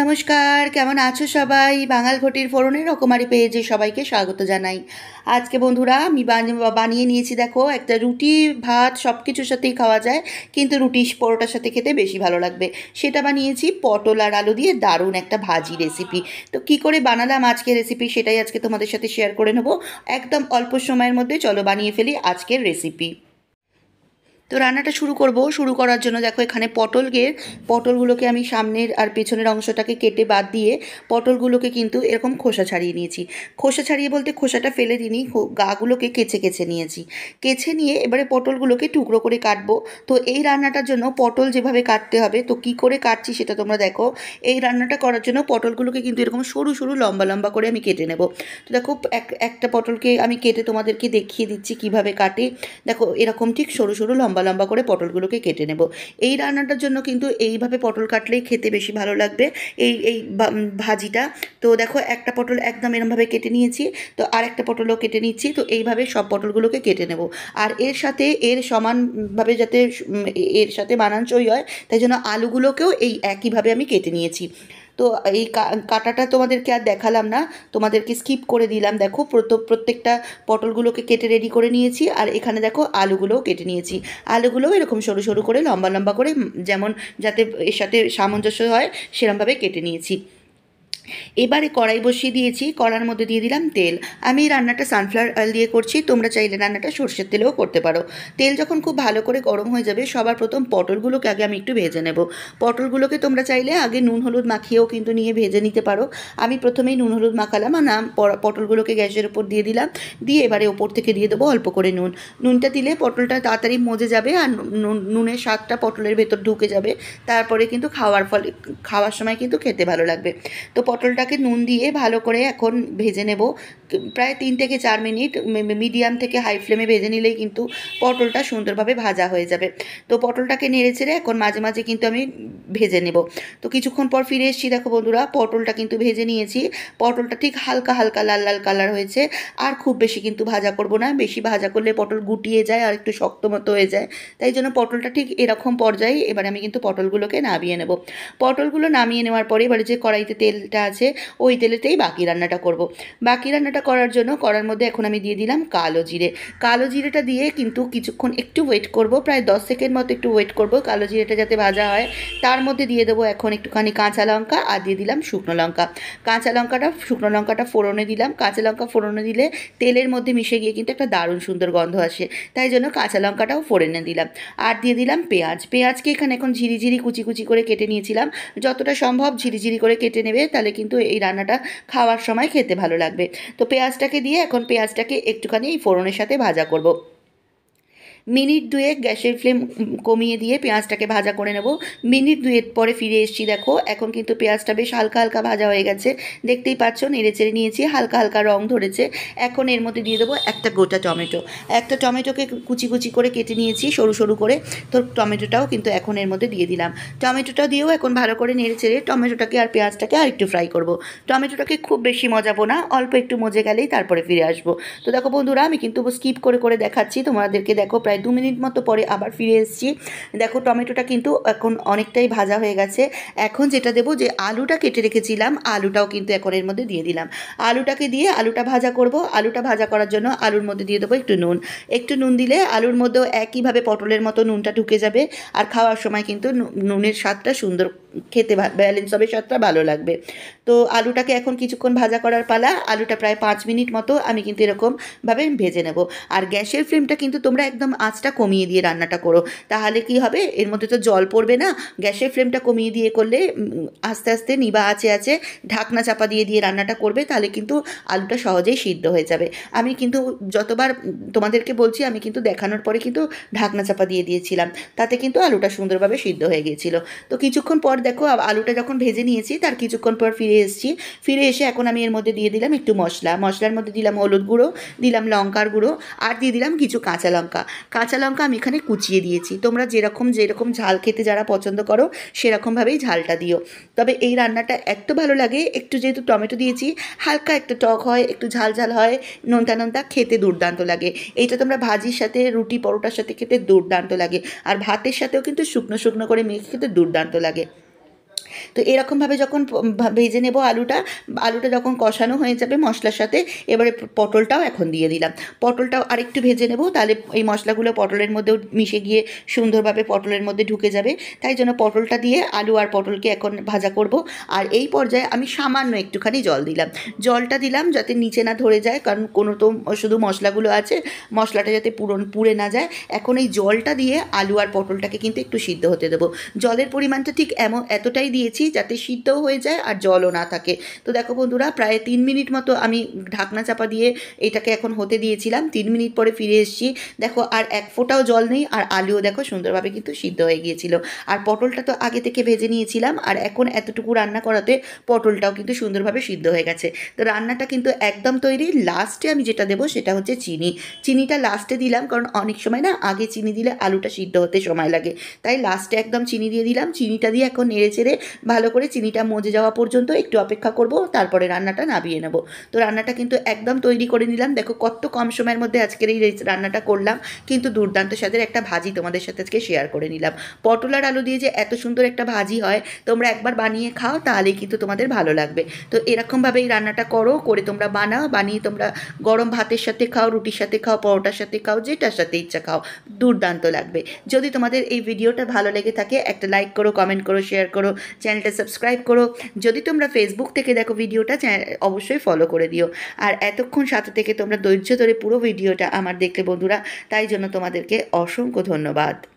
নমস্কার কেমন আছো সবাই বাঙাল ঘটির ফোরনের রকমারি পেজে সবাইকে স্বাগত জানাই আজকে বন্ধুরা আমি বানিয়ে নিয়েছি দেখো একটা রুটি ভাত সব কিছুর সাথেই খাওয়া যায় কিন্তু রুটি পরোটার সাথে খেতে বেশি ভালো লাগবে সেটা বানিয়েছি পটল আর আলু দিয়ে দারুণ একটা ভাজি রেসিপি তো কি করে বানালাম আজকে রেসিপি সেটাই আজকে তোমাদের সাথে শেয়ার করে নেবো একদম অল্প সময়ের মধ্যে চলো বানিয়ে ফেলি আজকের রেসিপি তো রান্নাটা শুরু করব শুরু করার জন্য দেখো এখানে পটলকে পটলগুলোকে আমি সামনের আর পেছনের অংশটাকে কেটে বাদ দিয়ে পটলগুলোকে কিন্তু এরকম খোসা ছাড়িয়ে নিয়েছি খোসা ছাড়িয়ে বলতে খোসাটা ফেলে দিনি গাগুলোকে কেচে কেচে নিয়েছি কেচে নিয়ে এবারে পটলগুলোকে টুকরো করে কাটবো তো এই রান্নাটার জন্য পটল যেভাবে কাটতে হবে তো কি করে কাটছি সেটা তোমরা দেখো এই রান্নাটা করার জন্য পটলগুলোকে কিন্তু এরকম সরু সরু লম্বা লম্বা করে আমি কেটে নেব তো দেখো এক একটা পটলকে আমি কেটে তোমাদেরকে দেখিয়ে দিচ্ছি কিভাবে কাটে দেখো এরকম ঠিক সরু সরু লম্বা লম্বা লম্বা করে পটলগুলোকে কেটে নেব এই রান্নাটার জন্য কিন্তু এইভাবে পটল কাটলেই খেতে বেশি ভালো লাগবে এই এই ভাজিটা তো দেখো একটা পটল একদম এরমভাবে কেটে নিয়েছি তো আর একটা পটলও কেটে নিচ্ছি তো এইভাবে সব পটলগুলোকে কেটে নেব আর এর সাথে এর সমানভাবে যাতে এর সাথে বানানচই হয় তাই জন্য আলুগুলোকেও এই একইভাবে আমি কেটে নিয়েছি তো এই কাটাটা তোমাদেরকে আর দেখালাম না তোমাদেরকে স্কিপ করে দিলাম দেখো প্রত্যেকটা পটলগুলোকে কেটে রেডি করে নিয়েছি আর এখানে দেখো আলুগুলোও কেটে নিয়েছি আলুগুলোও এরকম সরু সরু করে লম্বা লম্বা করে যেমন যাতে এর সাথে সামঞ্জস্য হয় সেরকমভাবে কেটে নিয়েছি এবারে কড়াই বসিয়ে দিয়েছি কড়ার মধ্যে দিয়ে দিলাম তেল আমি রান্নাটা সানফ্লাওয়ার অয়েল দিয়ে করছি তোমরা চাইলে রান্নাটা সর্ষের তেলেও করতে পারো তেল যখন খুব ভালো করে গরম হয়ে যাবে সবার প্রথম পটলগুলোকে আগে আমি একটু ভেজে নেব পটলগুলোকে তোমরা চাইলে আগে নুন হলুদ মাখিয়েও কিন্তু নিয়ে ভেজে নিতে পারো আমি প্রথমেই নুন হলুদ মাখালাম আর নাম পটলগুলোকে গ্যাসের উপর দিয়ে দিলাম দিয়ে এবারে ওপর থেকে দিয়ে দেবো অল্প করে নুন নুনটা দিলে পটলটা তাড়াতাড়ি মজে যাবে আর নুনের স্বাদটা পটলের ভেতর ঢুকে যাবে তারপরে কিন্তু খাওয়ার ফলে খাওয়ার সময় কিন্তু খেতে ভালো লাগবে তো তো পটলটাকে নুন দিয়ে ভালো করে এখন ভেজে নেব প্রায় তিন থেকে চার মিনিট মিডিয়াম থেকে হাই ফ্লেমে ভেজে নিলেই কিন্তু পটলটা সুন্দরভাবে ভাজা হয়ে যাবে তো পটলটাকে নেড়ে ছেড়ে এখন মাঝে মাঝে কিন্তু আমি ভেজে নেব তো কিছুক্ষণ পর ফিরে এসেছি দেখো বন্ধুরা পটলটা কিন্তু ভেজে নিয়েছি পটলটা ঠিক হালকা হালকা লাল লাল কালার হয়েছে আর খুব বেশি কিন্তু ভাজা করব না বেশি ভাজা করলে পটল গুটিয়ে যায় আর একটু শক্ত মতো হয়ে যায় তাই জন্য পটলটা ঠিক এরকম পর্যায়ে এবার আমি কিন্তু পটলগুলোকে নামিয়ে নেব পটলগুলো নামিয়ে নেওয়ার পরে এবারে যে কড়াইতে তেল তেলটা আছে ওই তেলেতেই বাকি রান্নাটা করব। বাকি রান্নাটা করার জন্য করার মধ্যে এখন আমি দিয়ে দিলাম কালো জিরে কালো জিরেটা দিয়ে কিন্তু কিছুক্ষণ একটু ওয়েট করব প্রায় দশ সেকেন্ড মতো একটু ওয়েট করব কালো জিরেটা যাতে ভাজা হয় তার মধ্যে দিয়ে দেবো এখন একটুখানি কাঁচা লঙ্কা আর দিয়ে দিলাম শুকনো লঙ্কা কাঁচা লঙ্কাটা শুকনো লঙ্কাটা ফোড়নে দিলাম কাঁচা লঙ্কা ফোড়নে দিলে তেলের মধ্যে মিশে গিয়ে কিন্তু একটা দারুণ সুন্দর গন্ধ আসে তাই জন্য কাঁচা লঙ্কাটাও ফোড়নে দিলাম আর দিয়ে দিলাম পেঁয়াজ পেঁয়াজকে এখানে এখন ঝিরিঝিরি কুচি কুচি করে কেটে নিয়েছিলাম যতটা সম্ভব ঝিরিঝিরি করে কেটে নেবে তা তাহলে কিন্তু এই রান্নাটা খাওয়ার সময় খেতে ভালো লাগবে তো পেঁয়াজটাকে দিয়ে এখন পেঁয়াজটাকে একটুখানি এই ফোড়নের সাথে ভাজা করব মিনিট দুয়েক গ্যাসের ফ্লেম কমিয়ে দিয়ে পেঁয়াজটাকে ভাজা করে নেব মিনিট দুয়েক পরে ফিরে এসছি দেখো এখন কিন্তু পেঁয়াজটা বেশ হালকা হালকা ভাজা হয়ে গেছে দেখতেই পাচ্ছ নেড়ে চেড়ে নিয়েছি হালকা হালকা রং ধরেছে এখন এর মধ্যে দিয়ে দেবো একটা গোটা টমেটো একটা টমেটোকে কুচি কুচি করে কেটে নিয়েছি সরু সরু করে তো টমেটোটাও কিন্তু এখন এর মধ্যে দিয়ে দিলাম টমেটোটা দিয়েও এখন ভালো করে নেড়ে চেড়ে টমেটোটাকে আর পেঁয়াজটাকে আর একটু ফ্রাই করব টমেটোটাকে খুব বেশি মজাবো না অল্প একটু মজে গেলেই তারপরে ফিরে আসবো তো দেখো বন্ধুরা আমি কিন্তু স্কিপ করে করে দেখাচ্ছি তোমাদেরকে দেখো প্রায় প্রায় দু মিনিট মতো পরে আবার ফিরে এসেছি দেখো টমেটোটা কিন্তু এখন অনেকটাই ভাজা হয়ে গেছে এখন যেটা দেবো যে আলুটা কেটে রেখেছিলাম আলুটাও কিন্তু এখন এর মধ্যে দিয়ে দিলাম আলুটাকে দিয়ে আলুটা ভাজা করব আলুটা ভাজা করার জন্য আলুর মধ্যে দিয়ে দেবো একটু নুন একটু নুন দিলে আলুর মধ্যেও একইভাবে পটলের মতো নুনটা ঢুকে যাবে আর খাওয়ার সময় কিন্তু নুনের স্বাদটা সুন্দর খেতে ব্যালেন্স হবে স্বাদটা ভালো লাগবে তো আলুটাকে এখন কিছুক্ষণ ভাজা করার পালা আলুটা প্রায় পাঁচ মিনিট মতো আমি কিন্তু এরকমভাবে ভেজে নেব আর গ্যাসের ফ্লেমটা কিন্তু তোমরা একদম আঁচটা কমিয়ে দিয়ে রান্নাটা করো তাহলে কি হবে এর মধ্যে তো জল পড়বে না গ্যাসের ফ্লেমটা কমিয়ে দিয়ে করলে আস্তে আস্তে নিবা আছে আছে ঢাকনা চাপা দিয়ে দিয়ে রান্নাটা করবে তাহলে কিন্তু আলুটা সহজেই সিদ্ধ হয়ে যাবে আমি কিন্তু যতবার তোমাদেরকে বলছি আমি কিন্তু দেখানোর পরে কিন্তু ঢাকনা চাপা দিয়ে দিয়েছিলাম তাতে কিন্তু আলুটা সুন্দরভাবে সিদ্ধ হয়ে গিয়েছিল তো কিছুক্ষণ পর দেখো আলুটা যখন ভেজে নিয়েছি তার কিছুক্ষণ পর ফিরে এসেছি ফিরে এসে এখন আমি এর মধ্যে দিয়ে দিলাম একটু মশলা মশলার মধ্যে দিলাম হলুদ গুঁড়ো দিলাম লঙ্কার গুঁড়ো আর দিয়ে দিলাম কিছু কাঁচা লঙ্কা কাঁচা লঙ্কা আমি এখানে কুচিয়ে দিয়েছি তোমরা যেরকম যেরকম ঝাল খেতে যারা পছন্দ করো সেরকমভাবেই ঝালটা দিও তবে এই রান্নাটা এত ভালো লাগে একটু যেহেতু টমেটো দিয়েছি হালকা একটু টক হয় একটু ঝাল ঝাল হয় নোনতা নোনতা খেতে দুর্দান্ত লাগে এইটা তোমরা ভাজির সাথে রুটি পরোটার সাথে খেতে দুর্দান্ত লাগে আর ভাতের সাথেও কিন্তু শুকনো শুকনো করে মেখে খেতে দুর্দান্ত লাগে তো এরকমভাবে যখন ভেজে নেব আলুটা আলুটা যখন কষানো হয়ে যাবে মশলার সাথে এবারে পটলটাও এখন দিয়ে দিলাম পটলটাও আরেকটু ভেজে নেব তাহলে এই মশলাগুলো পটলের মধ্যেও মিশে গিয়ে সুন্দরভাবে পটলের মধ্যে ঢুকে যাবে তাই জন্য পটলটা দিয়ে আলু আর পটলকে এখন ভাজা করব আর এই পর্যায়ে আমি সামান্য একটুখানি জল দিলাম জলটা দিলাম যাতে নিচে না ধরে যায় কারণ কোনো তো শুধু মশলাগুলো আছে মশলাটা যাতে পুরন পুড়ে না যায় এখন এই জলটা দিয়ে আলু আর পটলটাকে কিন্তু একটু সিদ্ধ হতে দেবো জলের পরিমাণটা ঠিক এমন এতটাই দিয়েছি দিচ্ছি যাতে সিদ্ধও হয়ে যায় আর জলও না থাকে তো দেখো বন্ধুরা প্রায় তিন মিনিট মতো আমি ঢাকনা চাপা দিয়ে এটাকে এখন হতে দিয়েছিলাম তিন মিনিট পরে ফিরে এসেছি দেখো আর এক ফোঁটাও জল নেই আর আলুও দেখো সুন্দরভাবে কিন্তু সিদ্ধ হয়ে গিয়েছিল আর পটলটা তো আগে থেকে ভেজে নিয়েছিলাম আর এখন এতটুকু রান্না করাতে পটলটাও কিন্তু সুন্দরভাবে সিদ্ধ হয়ে গেছে তো রান্নাটা কিন্তু একদম তৈরি লাস্টে আমি যেটা দেবো সেটা হচ্ছে চিনি চিনিটা লাস্টে দিলাম কারণ অনেক সময় না আগে চিনি দিলে আলুটা সিদ্ধ হতে সময় লাগে তাই লাস্টে একদম চিনি দিয়ে দিলাম চিনিটা দিয়ে এখন নেড়ে চেড়ে ভালো করে চিনিটা মজে যাওয়া পর্যন্ত একটু অপেক্ষা করব তারপরে রান্নাটা নাবিয়ে নেব তো রান্নাটা কিন্তু একদম তৈরি করে নিলাম দেখো কত কম সময়ের মধ্যে আজকের এই রান্নাটা করলাম কিন্তু দুর্দান্ত স্বাদের একটা ভাজি তোমাদের সাথে আজকে শেয়ার করে নিলাম পটল আর আলু দিয়ে যে এত সুন্দর একটা ভাজি হয় তোমরা একবার বানিয়ে খাও তাহলেই কিন্তু তোমাদের ভালো লাগবে তো এরকমভাবে এই রান্নাটা করো করে তোমরা বানাও বানিয়ে তোমরা গরম ভাতের সাথে খাও রুটির সাথে খাও পরোটার সাথে খাও যেটার সাথে ইচ্ছা খাও দুর্দান্ত লাগবে যদি তোমাদের এই ভিডিওটা ভালো লেগে থাকে একটা লাইক করো কমেন্ট করো শেয়ার করো চ্যানেল চ্যানেলটা সাবস্ক্রাইব করো যদি তোমরা ফেসবুক থেকে দেখো ভিডিওটা অবশ্যই ফলো করে দিও আর এতক্ষণ সাথে থেকে তোমরা ধৈর্য ধরে পুরো ভিডিওটা আমার দেখলে বন্ধুরা তাই জন্য তোমাদেরকে অসংখ্য ধন্যবাদ